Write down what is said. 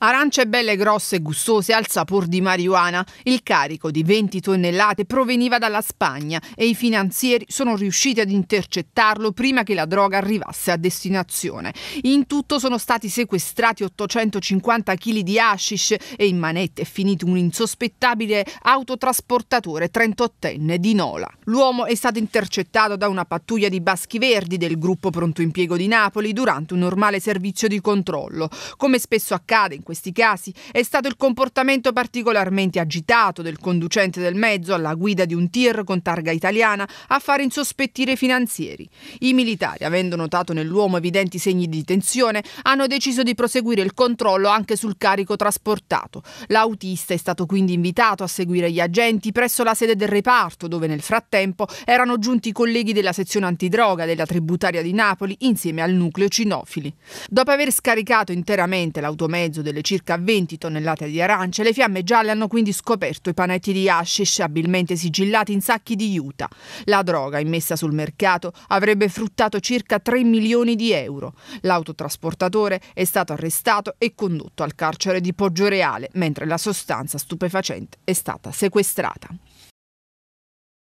Arance belle grosse e gustose al sapor di marijuana. Il carico di 20 tonnellate proveniva dalla Spagna e i finanzieri sono riusciti ad intercettarlo prima che la droga arrivasse a destinazione. In tutto sono stati sequestrati 850 kg di hashish e in manette è finito un insospettabile autotrasportatore 38enne di Nola. L'uomo è stato intercettato da una pattuglia di Baschi Verdi del gruppo Pronto Impiego di Napoli durante un normale servizio di controllo. Come spesso accade in questi casi è stato il comportamento particolarmente agitato del conducente del mezzo alla guida di un tir con targa italiana a far insospettire i finanzieri. I militari, avendo notato nell'uomo evidenti segni di tensione, hanno deciso di proseguire il controllo anche sul carico trasportato. L'autista è stato quindi invitato a seguire gli agenti presso la sede del reparto, dove nel frattempo erano giunti i colleghi della sezione antidroga della tributaria di Napoli insieme al nucleo cinofili. Dopo aver scaricato interamente l'automezzo del delle circa 20 tonnellate di arance, le fiamme gialle hanno quindi scoperto i panetti di hashish abilmente sigillati in sacchi di juta. La droga immessa sul mercato avrebbe fruttato circa 3 milioni di euro. L'autotrasportatore è stato arrestato e condotto al carcere di Poggioreale, mentre la sostanza stupefacente è stata sequestrata.